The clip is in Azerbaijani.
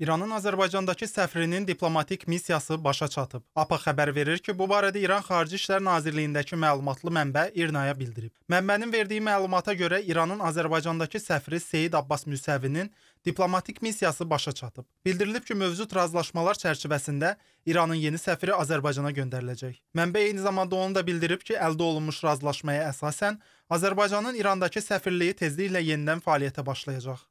İranın Azərbaycandakı səfirinin diplomatik missiyası başa çatıb. APA xəbər verir ki, bu barədə İran Xarici İşlər Nazirliyindəki məlumatlı mənbə İRNA-ya bildirib. Mənbənin verdiyi məlumata görə İranın Azərbaycandakı səfiri Seyid Abbas Müsəvinin diplomatik missiyası başa çatıb. Bildirilib ki, mövcud razılaşmalar çərçivəsində İranın yeni səfiri Azərbaycana göndəriləcək. Mənbə eyni zamanda onu da bildirib ki, əldə olunmuş razılaşmaya əsasən Azərbaycanın İrandakı səfirliyi tezliklə yenidən fəaliyyətə başlayacaq.